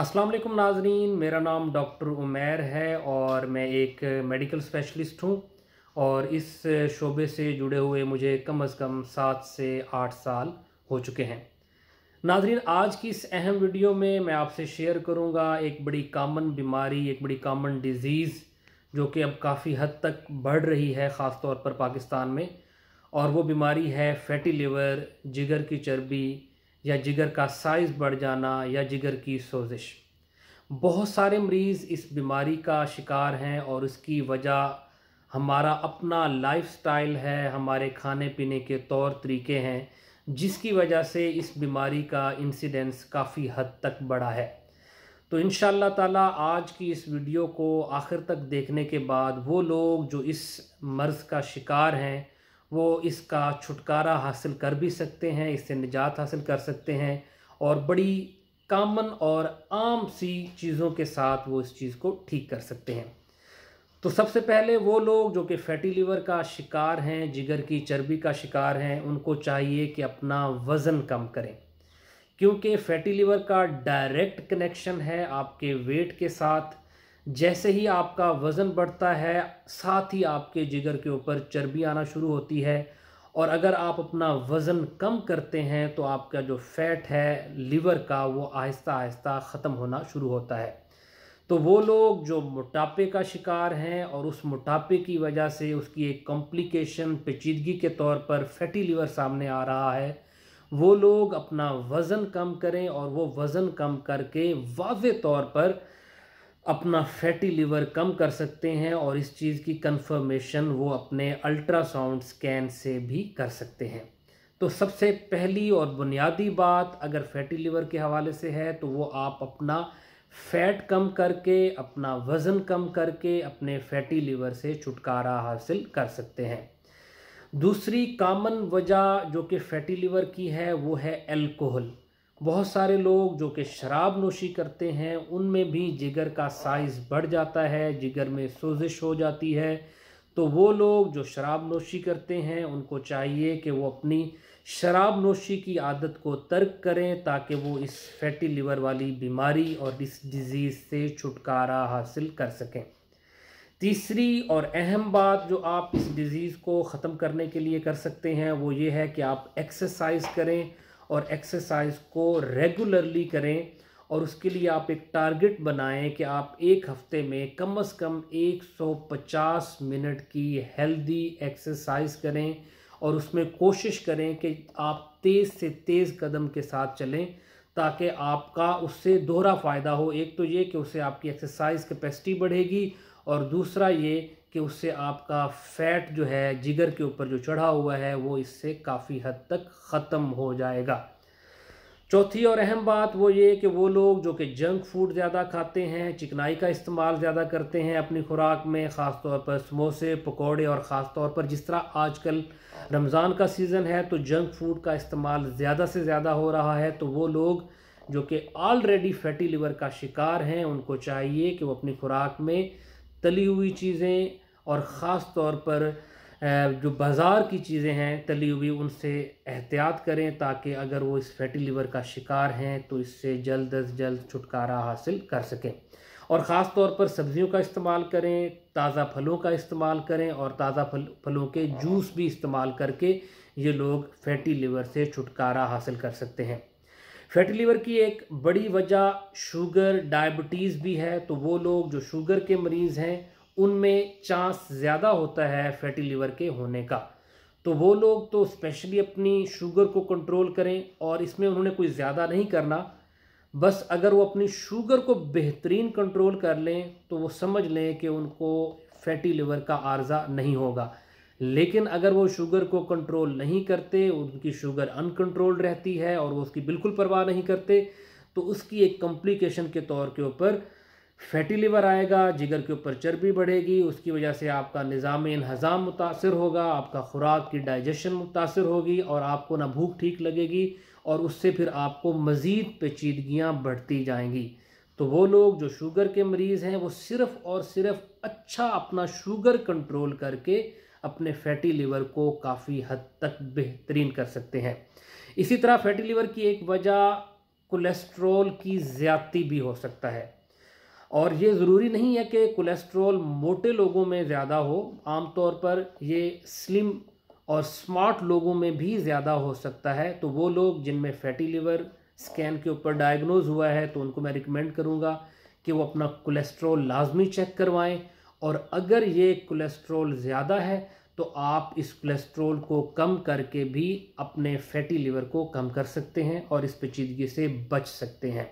अस्सलाम वालेकुम नाजरीन मेरा नाम डॉक्टर उमैर है और मैं एक मेडिकल स्पेशलिस्ट हूँ और इस शोबे से जुड़े हुए मुझे कम अज़ कम सात से आठ साल हो चुके हैं नाजरीन आज की इस अहम वीडियो में मैं आपसे शेयर करूँगा एक बड़ी कामन बीमारी एक बड़ी कामन डिज़ीज़ जो कि अब काफ़ी हद तक बढ़ रही है ख़ास तौर पर पाकिस्तान में और वो बीमारी है फैटी लिवर जिगर की चर्बी या जिगर का साइज़ बढ़ जाना या जिगर की सोजिश बहुत सारे मरीज़ इस बीमारी का शिकार हैं और उसकी वजह हमारा अपना लाइफस्टाइल है हमारे खाने पीने के तौर तरीके हैं जिसकी वजह से इस बीमारी का इंसिडेंस काफ़ी हद तक बढ़ा है तो इन ताला आज की इस वीडियो को आखिर तक देखने के बाद वो लोग जो इस मर्ज़ का शिकार हैं वो इसका छुटकारा हासिल कर भी सकते हैं इससे निजात हासिल कर सकते हैं और बड़ी कामन और आम सी चीज़ों के साथ वो इस चीज़ को ठीक कर सकते हैं तो सबसे पहले वो लोग जो कि फैटी लीवर का शिकार हैं जिगर की चर्बी का शिकार हैं उनको चाहिए कि अपना वज़न कम करें क्योंकि फैटी लीवर का डायरेक्ट कनेक्शन है आपके वेट के साथ जैसे ही आपका वज़न बढ़ता है साथ ही आपके जिगर के ऊपर चर्बी आना शुरू होती है और अगर आप अपना वज़न कम करते हैं तो आपका जो फैट है लीवर का वो आहिस्ता आहिस्ता ख़त्म होना शुरू होता है तो वो लोग जो मोटापे का शिकार हैं और उस मोटापे की वजह से उसकी एक कॉम्प्लिकेशन पेचीदगी के तौर पर फैटी लीवर सामने आ रहा है वो लोग अपना वज़न कम करें और वो वज़न कम करके वाज तौर पर अपना फैटी लिवर कम कर सकते हैं और इस चीज़ की कंफर्मेशन वो अपने अल्ट्रासाउंड स्कैन से भी कर सकते हैं तो सबसे पहली और बुनियादी बात अगर फैटी लिवर के हवाले से है तो वो आप अपना फैट कम करके अपना वज़न कम करके अपने फैटी लिवर से छुटकारा हासिल कर सकते हैं दूसरी कामन वजह जो कि फैटी लिवर की है वो है अल्कोहल बहुत सारे लोग जो कि शराब नोशी करते हैं उनमें भी जिगर का साइज़ बढ़ जाता है जिगर में सोजिश हो जाती है तो वो लोग जो शराब नोशी करते हैं उनको चाहिए कि वो अपनी शराब नोशी की आदत को तर्क करें ताकि वो इस फैटी लिवर वाली बीमारी और इस डिज़ीज़ से छुटकारा हासिल कर सकें तीसरी और अहम बात जो आप इस डिज़ीज़ को ख़त्म करने के लिए कर सकते हैं वो ये है कि आप एक्सरसाइज करें और एक्सरसाइज को रेगुलरली करें और उसके लिए आप एक टारगेट बनाएं कि आप एक हफ्ते में कम से कम 150 मिनट की हेल्दी एक्सरसाइज करें और उसमें कोशिश करें कि आप तेज़ से तेज़ कदम के साथ चलें ताकि आपका उससे दोहरा फ़ायदा हो एक तो ये कि उससे आपकी एक्सरसाइज कैपेसिटी बढ़ेगी और दूसरा ये कि उससे आपका फैट जो है जिगर के ऊपर जो चढ़ा हुआ है वो इससे काफ़ी हद तक ख़त्म हो जाएगा चौथी और अहम बात वो ये कि वो लोग जो कि जंक फूड ज़्यादा खाते हैं चिकनाई का इस्तेमाल ज़्यादा करते हैं अपनी खुराक में ख़ास तौर पर समोसे पकौड़े और ख़ास तौर पर जिस तरह आजकल रमज़ान का सीज़न है तो जंक फूड का इस्तेमाल ज़्यादा से ज़्यादा हो रहा है तो वो लोग जो कि ऑलरेडी फैटी लिवर का शिकार हैं उनको चाहिए कि वो अपनी खुराक में तली हुई चीज़ें और ख़ास तौर पर जो बाज़ार की चीज़ें हैं तली हुई उनसे एहतियात करें ताकि अगर वो इस फैटी लीवर का शिकार हैं तो इससे जल्द अज जल्द छुटकारा हासिल कर सकें और ख़ास तौर पर सब्ज़ियों का इस्तेमाल करें ताज़ा फलों का इस्तेमाल करें और ताज़ा फल फलों के जूस भी इस्तेमाल करके ये लोग फैटी लीवर से छुटकारा हासिल कर सकते हैं फैटी लीवर की एक बड़ी वजह शुगर डायबिटीज़ भी है तो वो लोग जो शुगर के मरीज़ हैं उनमें चांस ज़्यादा होता है फैटी लीवर के होने का तो वो लोग तो स्पेशली अपनी शुगर को कंट्रोल करें और इसमें उन्होंने कोई ज़्यादा नहीं करना बस अगर वो अपनी शुगर को बेहतरीन कंट्रोल कर लें तो वो समझ लें कि उनको फैटी लिवर का आर्जा नहीं होगा लेकिन अगर वो शुगर को कंट्रोल नहीं करते उनकी शुगर अनकंट्रोल्ड रहती है और वो उसकी बिल्कुल परवाह नहीं करते तो उसकी एक कॉम्प्लिकेशन के तौर के ऊपर फैटी लिवर आएगा जिगर के ऊपर चर्बी बढ़ेगी उसकी वजह से आपका निज़ाम हज़ाम मुतासर होगा आपका ख़ुराक की डाइजेशन मुतासर होगी और आपको ना भूख ठीक लगेगी और उससे फिर आपको मज़ीद पेचीदगियाँ बढ़ती जाएंगी तो वो लोग जो शुगर के मरीज़ हैं वो सिर्फ़ और सिर्फ अच्छा अपना शुगर कंट्रोल करके अपने फैटी लिवर को काफ़ी हद तक बेहतरीन कर सकते हैं इसी तरह फैटी लिवर की एक वजह कोलेस्ट्रोल की ज़्यादती भी हो सकता है और ये ज़रूरी नहीं है कि कोलेस्ट्रॉल मोटे लोगों में ज़्यादा हो आमतौर पर ये स्लिम और स्मार्ट लोगों में भी ज़्यादा हो सकता है तो वो लोग जिनमें फैटी लिवर स्कैन के ऊपर डायग्नोज हुआ है तो उनको मैं रिकमेंड करूँगा कि वो अपना कोलेस्ट्रॉल लाजमी चेक करवाएं और अगर ये कोलेस्ट्रॉल ज़्यादा है तो आप इस कोलेस्ट्रॉल को कम करके भी अपने फैटी लिवर को कम कर सकते हैं और इस पेचीदगी से बच सकते हैं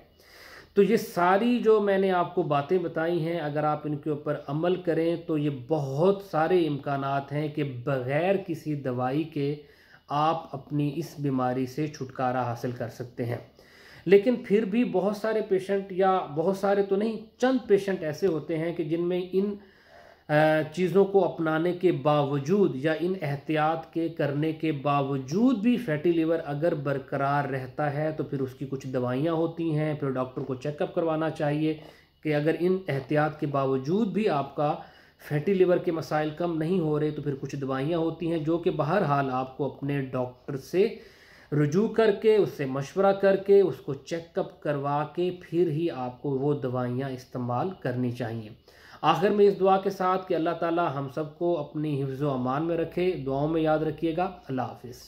तो ये सारी जो मैंने आपको बातें बताई हैं अगर आप इनके ऊपर अमल करें तो ये बहुत सारे इम्कान हैं कि बग़ैर किसी दवाई के आप अपनी इस बीमारी से छुटकारा हासिल कर सकते हैं लेकिन फिर भी बहुत सारे पेशेंट या बहुत सारे तो नहीं चंद पेशेंट ऐसे होते हैं कि जिनमें इन चीज़ों को अपनाने के बावजूद या इन एहतियात के करने के बावजूद भी फैटी लीवर अगर बरकरार रहता है तो फिर उसकी कुछ दवाइयाँ होती हैं फिर डॉक्टर को चेकअप करवाना चाहिए कि अगर इन एहतियात के बावजूद भी आपका फैटी लीवर के मसाइल कम नहीं हो रहे तो फिर कुछ दवाइयाँ होती हैं जो कि बहर हाल आपको अपने डॉक्टर से रजू करके उससे मशवरा करके उसको चेकअप करवा के फिर ही आपको वो दवाइयाँ इस्तेमाल करनी चाहिए आखिर में इस दुआ के साथ कि अल्लाह ताला हम सबको अपनी हिफ्ज़ अमान में रखे दुआओं में याद रखिएगा अल्लाह हाफिज़